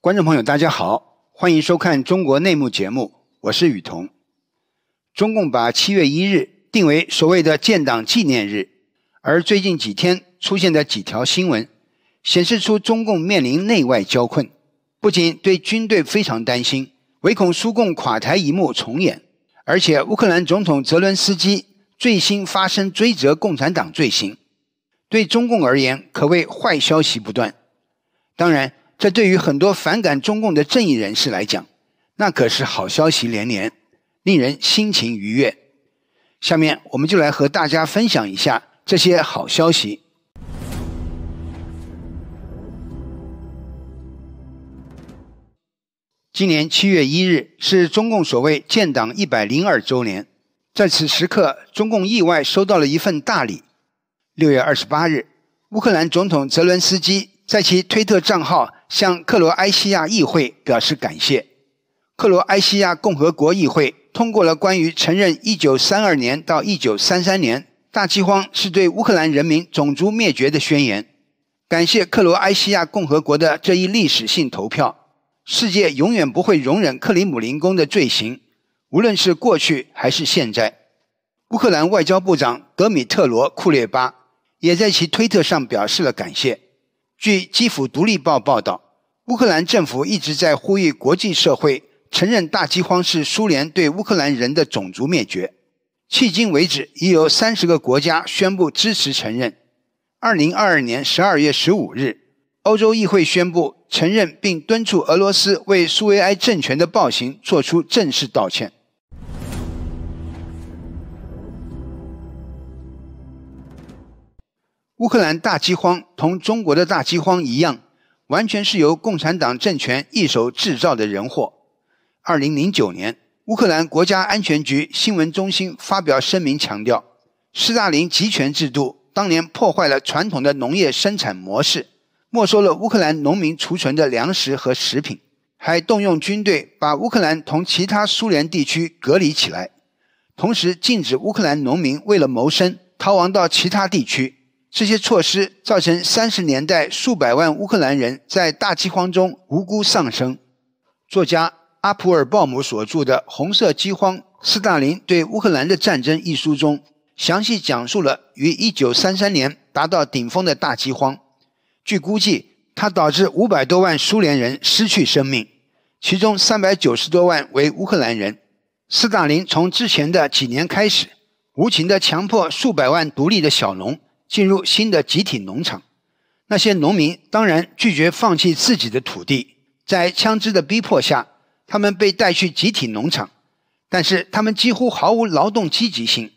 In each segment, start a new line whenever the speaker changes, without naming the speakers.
观众朋友，大家好，欢迎收看中国内幕节目，我是雨桐。中共把七月一日定为所谓的建党纪念日，而最近几天出现的几条新闻，显示出中共面临内外交困，不仅对军队非常担心，唯恐苏共垮台一幕重演，而且乌克兰总统泽伦斯基最新发生追责共产党罪行，对中共而言可谓坏消息不断。当然。这对于很多反感中共的正义人士来讲，那可是好消息连连，令人心情愉悦。下面我们就来和大家分享一下这些好消息。今年七月一日是中共所谓建党一百零二周年，在此时刻，中共意外收到了一份大礼。六月二十八日，乌克兰总统泽伦斯基。在其推特账号向克罗埃西亚议会表示感谢。克罗埃西亚共和国议会通过了关于承认1932年到1933年大饥荒是对乌克兰人民种族灭绝的宣言。感谢克罗埃西亚共和国的这一历史性投票。世界永远不会容忍克里姆林宫的罪行，无论是过去还是现在。乌克兰外交部长德米特罗·库列巴也在其推特上表示了感谢。据基辅独立报报道，乌克兰政府一直在呼吁国际社会承认大饥荒是苏联对乌克兰人的种族灭绝。迄今为止，已有三十个国家宣布支持承认。二零二二年十二月十五日，欧洲议会宣布承认并敦促俄罗斯为苏维埃政权的暴行做出正式道歉。乌克兰大饥荒同中国的大饥荒一样，完全是由共产党政权一手制造的人祸。二零零九年，乌克兰国家安全局新闻中心发表声明强调，斯大林集权制度当年破坏了传统的农业生产模式，没收了乌克兰农民储存的粮食和食品，还动用军队把乌克兰同其他苏联地区隔离起来，同时禁止乌克兰农民为了谋生逃亡到其他地区。这些措施造成三十年代数百万乌克兰人在大饥荒中无辜丧生。作家阿普尔鲍姆所著的《红色饥荒：斯大林对乌克兰的战争》一书中，详细讲述了于1933年达到顶峰的大饥荒。据估计，它导致500多万苏联人失去生命，其中390多万为乌克兰人。斯大林从之前的几年开始，无情地强迫数百万独立的小农。进入新的集体农场，那些农民当然拒绝放弃自己的土地。在枪支的逼迫下，他们被带去集体农场，但是他们几乎毫无劳动积极性。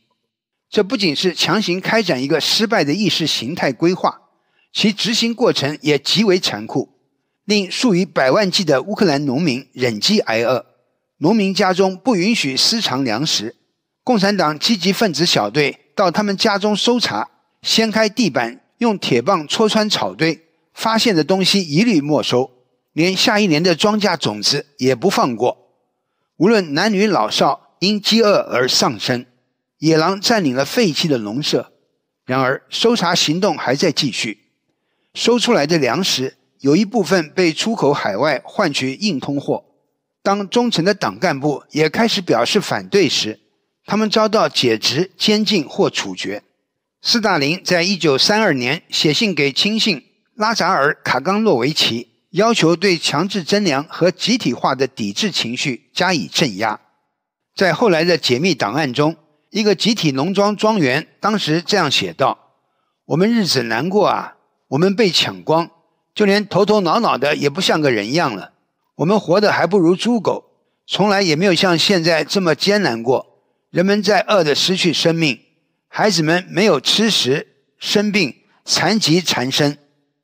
这不仅是强行开展一个失败的意识形态规划，其执行过程也极为残酷，令数以百万计的乌克兰农民忍饥挨饿。农民家中不允许私藏粮食，共产党积极分子小队到他们家中搜查。掀开地板，用铁棒戳穿草堆，发现的东西一律没收，连下一年的庄稼种子也不放过。无论男女老少，因饥饿而丧生。野狼占领了废弃的农舍，然而搜查行动还在继续。搜出来的粮食有一部分被出口海外换取硬通货。当忠诚的党干部也开始表示反对时，他们遭到解职、监禁或处决。斯大林在一九三二年写信给亲信拉扎尔·卡冈诺维奇，要求对强制征粮和集体化的抵制情绪加以镇压。在后来的解密档案中，一个集体农庄庄园当时这样写道：“我们日子难过啊，我们被抢光，就连头头脑脑的也不像个人样了。我们活得还不如猪狗，从来也没有像现在这么艰难过。人们在饿的失去生命。”孩子们没有吃食，生病，残疾缠身。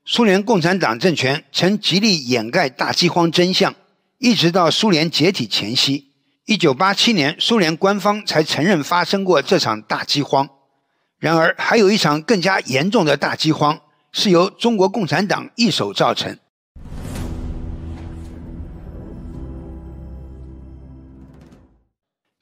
苏联共产党政权曾极力掩盖大饥荒真相，一直到苏联解体前夕，1987年，苏联官方才承认发生过这场大饥荒。然而，还有一场更加严重的大饥荒是由中国共产党一手造成。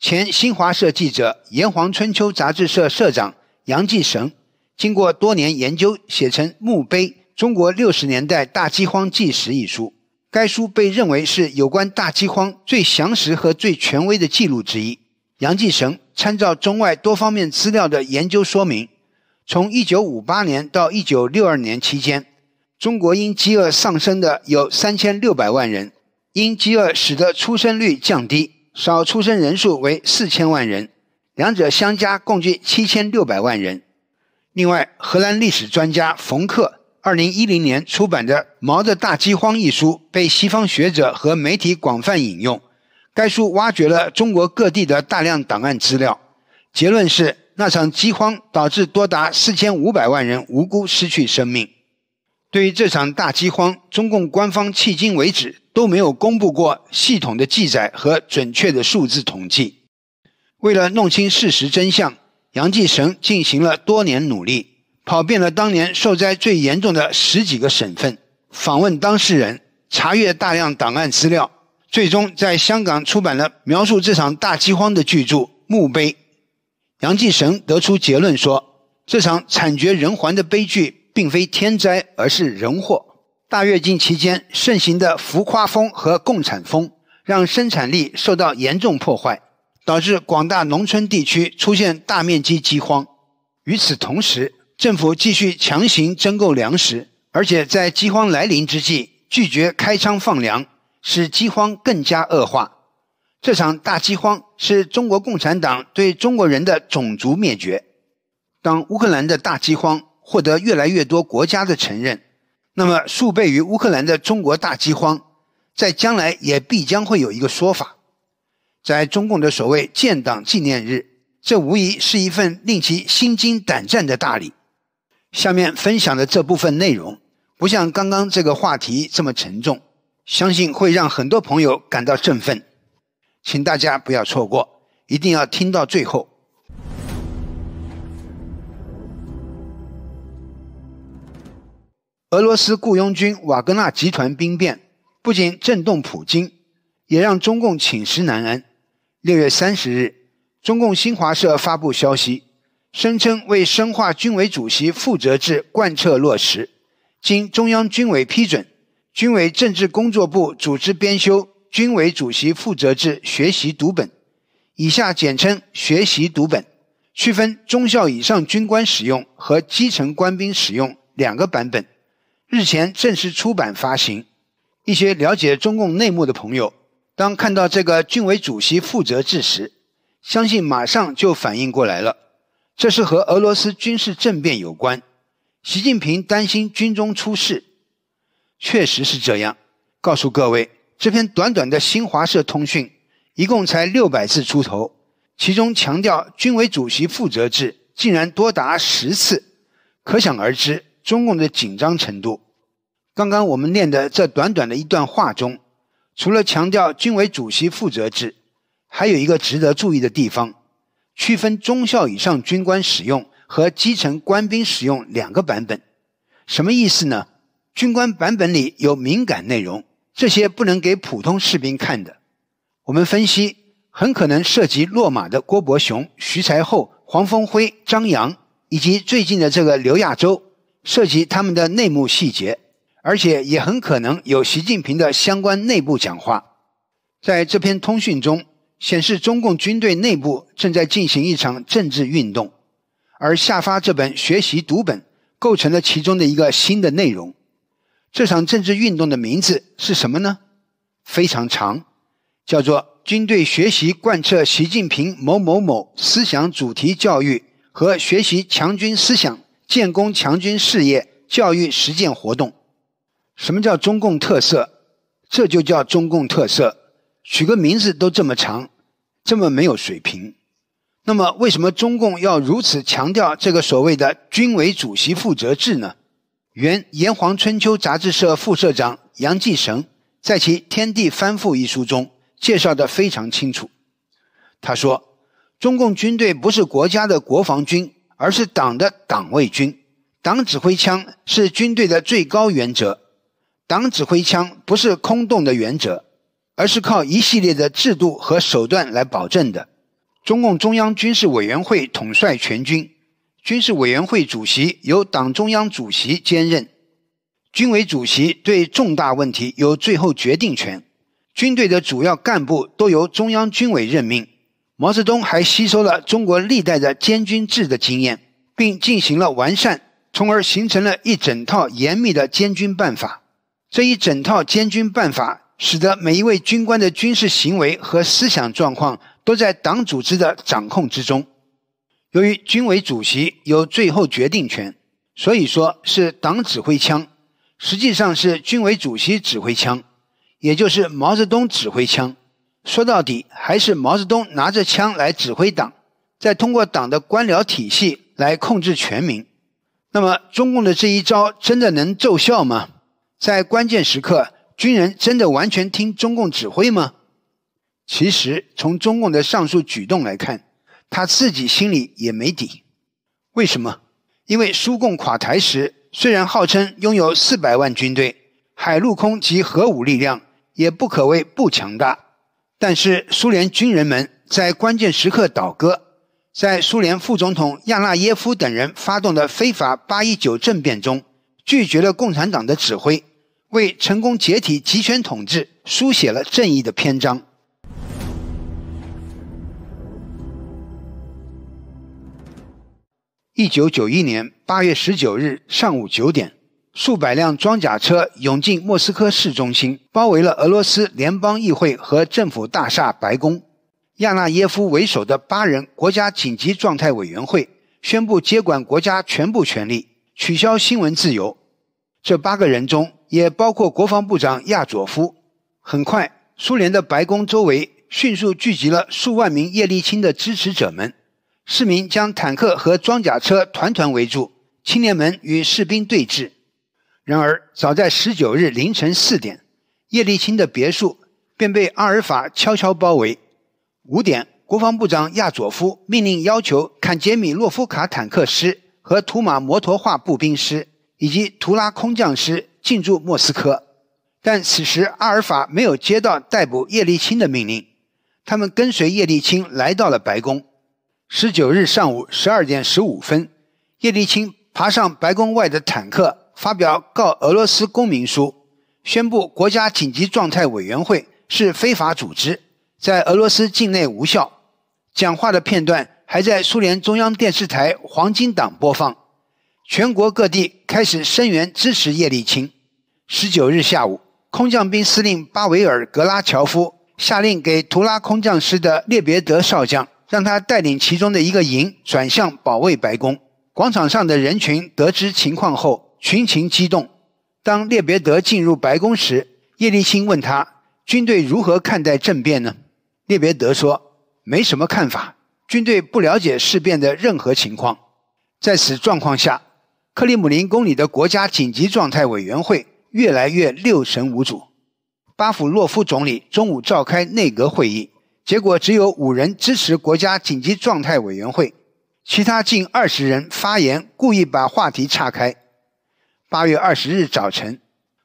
前新华社记者、炎黄春秋杂志社社长杨继绳，经过多年研究，写成《墓碑：中国六十年代大饥荒纪实》一书。该书被认为是有关大饥荒最详实和最权威的记录之一。杨继绳参照中外多方面资料的研究说明，从1958年到1962年期间，中国因饥饿丧生的有3600万人，因饥饿使得出生率降低。少出生人数为四千万人，两者相加共计七千六百万人。另外，荷兰历史专家冯克二零一零年出版的《毛的大饥荒》一书被西方学者和媒体广泛引用。该书挖掘了中国各地的大量档案资料，结论是那场饥荒导致多达四千五百万人无辜失去生命。对于这场大饥荒，中共官方迄今为止都没有公布过系统的记载和准确的数字统计。为了弄清事实真相，杨继绳进行了多年努力，跑遍了当年受灾最严重的十几个省份，访问当事人，查阅大量档案资料，最终在香港出版了描述这场大饥荒的巨著《墓碑》。杨继绳得出结论说，这场惨绝人寰的悲剧。并非天灾，而是人祸。大跃进期间盛行的浮夸风和共产风，让生产力受到严重破坏，导致广大农村地区出现大面积饥荒。与此同时，政府继续强行征购粮食，而且在饥荒来临之际拒绝开仓放粮，使饥荒更加恶化。这场大饥荒是中国共产党对中国人的种族灭绝。当乌克兰的大饥荒。获得越来越多国家的承认，那么数倍于乌克兰的中国大饥荒，在将来也必将会有一个说法。在中共的所谓建党纪念日，这无疑是一份令其心惊胆战的大礼。下面分享的这部分内容，不像刚刚这个话题这么沉重，相信会让很多朋友感到振奋，请大家不要错过，一定要听到最后。俄罗斯雇佣军瓦格纳集团兵变不仅震动普京，也让中共寝食难安。六月三十日，中共新华社发布消息，声称为深化军委主席负责制贯彻落实，经中央军委批准，军委政治工作部组织编修《军委主席负责制学习读本》，以下简称《学习读本》，区分中校以上军官使用和基层官兵使用两个版本。日前正式出版发行。一些了解中共内幕的朋友，当看到这个军委主席负责制时，相信马上就反应过来了，这是和俄罗斯军事政变有关。习近平担心军中出事，确实是这样。告诉各位，这篇短短的新华社通讯，一共才六百字出头，其中强调军委主席负责制竟然多达十次，可想而知。中共的紧张程度，刚刚我们念的这短短的一段话中，除了强调军委主席负责制，还有一个值得注意的地方：区分中校以上军官使用和基层官兵使用两个版本。什么意思呢？军官版本里有敏感内容，这些不能给普通士兵看的。我们分析，很可能涉及落马的郭伯雄、徐才厚、黄峰辉、张扬，以及最近的这个刘亚洲。涉及他们的内幕细节，而且也很可能有习近平的相关内部讲话。在这篇通讯中，显示中共军队内部正在进行一场政治运动，而下发这本学习读本构成了其中的一个新的内容。这场政治运动的名字是什么呢？非常长，叫做“军队学习贯彻习近平某某某思想主题教育和学习强军思想”。建功强军事业教育实践活动，什么叫中共特色？这就叫中共特色。取个名字都这么长，这么没有水平。那么，为什么中共要如此强调这个所谓的军委主席负责制呢？原炎黄春秋杂志社副社长杨继绳在其《天地翻覆》一书中介绍的非常清楚。他说，中共军队不是国家的国防军。而是党的党卫军，党指挥枪是军队的最高原则。党指挥枪不是空洞的原则，而是靠一系列的制度和手段来保证的。中共中央军事委员会统帅全军，军事委员会主席由党中央主席兼任，军委主席对重大问题有最后决定权。军队的主要干部都由中央军委任命。毛泽东还吸收了中国历代的监军制的经验，并进行了完善，从而形成了一整套严密的监军办法。这一整套监军办法，使得每一位军官的军事行为和思想状况都在党组织的掌控之中。由于军委主席有最后决定权，所以说是党指挥枪，实际上是军委主席指挥枪，也就是毛泽东指挥枪。说到底，还是毛泽东拿着枪来指挥党，再通过党的官僚体系来控制全民。那么，中共的这一招真的能奏效吗？在关键时刻，军人真的完全听中共指挥吗？其实，从中共的上述举动来看，他自己心里也没底。为什么？因为苏共垮台时，虽然号称拥有四百万军队、海陆空及核武力量，也不可谓不强大。但是苏联军人们在关键时刻倒戈，在苏联副总统亚纳耶夫等人发动的非法八一九政变中，拒绝了共产党的指挥，为成功解体集权统治书写了正义的篇章。一九九一年八月十九日上午九点。数百辆装甲车涌进莫斯科市中心，包围了俄罗斯联邦议会和政府大厦“白宫”。亚纳耶夫为首的八人国家紧急状态委员会宣布接管国家全部权力，取消新闻自由。这八个人中也包括国防部长亚佐夫。很快，苏联的白宫周围迅速聚集了数万名叶利钦的支持者们，市民将坦克和装甲车团团围住，青年们与士兵对峙。然而，早在十九日凌晨四点，叶利钦的别墅便被阿尔法悄悄包围。五点，国防部长亚佐夫命令要求坎杰米洛夫卡坦克师和图马摩托化步兵师以及图拉空降师进驻莫斯科。但此时阿尔法没有接到逮捕叶利钦的命令，他们跟随叶利钦来到了白宫。十九日上午十二点十五分，叶利钦爬上白宫外的坦克。发表《告俄罗斯公民书》，宣布国家紧急状态委员会是非法组织，在俄罗斯境内无效。讲话的片段还在苏联中央电视台黄金档播放，全国各地开始声援支持叶利钦。十九日下午，空降兵司令巴维尔·格拉乔夫下令给图拉空降师的列别德少将，让他带领其中的一个营转向保卫白宫。广场上的人群得知情况后。群情激动。当列别德进入白宫时，叶利钦问他：“军队如何看待政变呢？”列别德说：“没什么看法，军队不了解事变的任何情况。”在此状况下，克里姆林宫里的国家紧急状态委员会越来越六神无主。巴甫洛夫总理中午召开内阁会议，结果只有五人支持国家紧急状态委员会，其他近二十人发言故意把话题岔开。八月二十日早晨，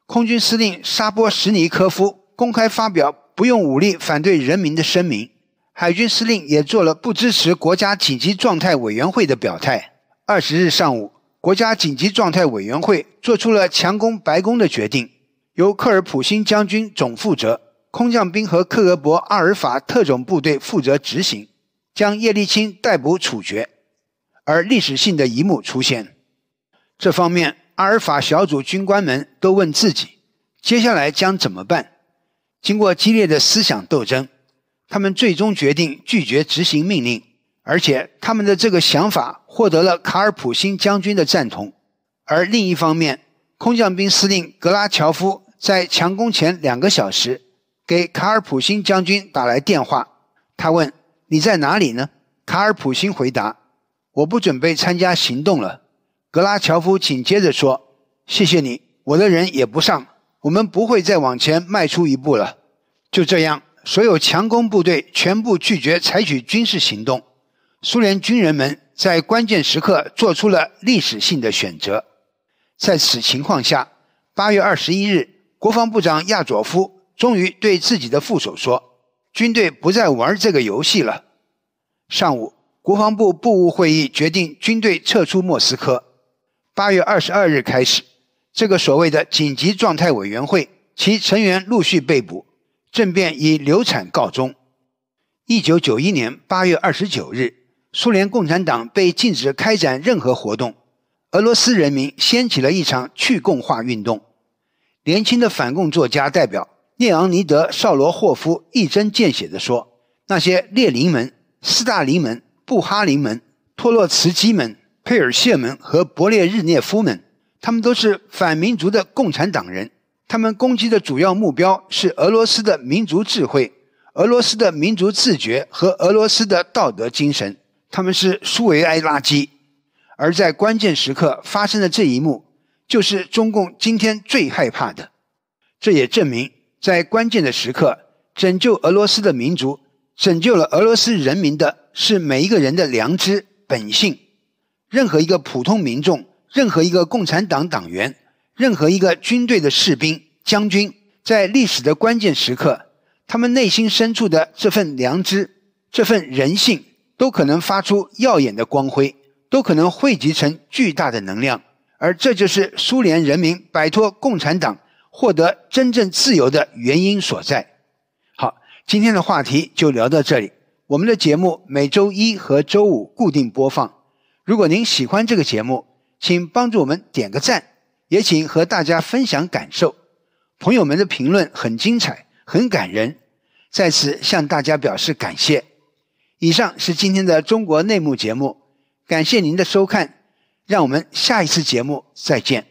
空军司令沙波什尼科夫公开发表不用武力反对人民的声明，海军司令也做了不支持国家紧急状态委员会的表态。二十日上午，国家紧急状态委员会做出了强攻白宫的决定，由科尔普辛将军总负责，空降兵和克格勃阿尔法特种部队负责执行，将叶利钦逮捕处决。而历史性的一幕出现，这方面。阿尔法小组军官们都问自己，接下来将怎么办？经过激烈的思想斗争，他们最终决定拒绝执行命令，而且他们的这个想法获得了卡尔普辛将军的赞同。而另一方面，空降兵司令格拉乔夫在强攻前两个小时给卡尔普辛将军打来电话，他问：“你在哪里呢？”卡尔普辛回答：“我不准备参加行动了。”格拉乔夫紧接着说：“谢谢你，我的人也不上，我们不会再往前迈出一步了。”就这样，所有强攻部队全部拒绝采取军事行动。苏联军人们在关键时刻做出了历史性的选择。在此情况下，八月二十一日，国防部长亚佐夫终于对自己的副手说：“军队不再玩这个游戏了。”上午，国防部部务会议决定军队撤出莫斯科。八月二十二日开始，这个所谓的紧急状态委员会其成员陆续被捕，政变以流产告终。一九九一年八月二十九日，苏联共产党被禁止开展任何活动，俄罗斯人民掀起了一场去共化运动。年轻的反共作家代表列昂尼德·绍罗霍夫一针见血地说：“那些列宁门、斯大林门、布哈林门、托洛茨基门。”佩尔谢门和勃列日涅夫们，他们都是反民族的共产党人。他们攻击的主要目标是俄罗斯的民族智慧、俄罗斯的民族自觉和俄罗斯的道德精神。他们是苏维埃垃圾。而在关键时刻发生的这一幕，就是中共今天最害怕的。这也证明，在关键的时刻，拯救俄罗斯的民族、拯救了俄罗斯人民的，是每一个人的良知本性。任何一个普通民众，任何一个共产党党员，任何一个军队的士兵、将军，在历史的关键时刻，他们内心深处的这份良知、这份人性，都可能发出耀眼的光辉，都可能汇集成巨大的能量。而这就是苏联人民摆脱共产党、获得真正自由的原因所在。好，今天的话题就聊到这里。我们的节目每周一和周五固定播放。如果您喜欢这个节目，请帮助我们点个赞，也请和大家分享感受。朋友们的评论很精彩，很感人，在此向大家表示感谢。以上是今天的中国内幕节目，感谢您的收看，让我们下一次节目再见。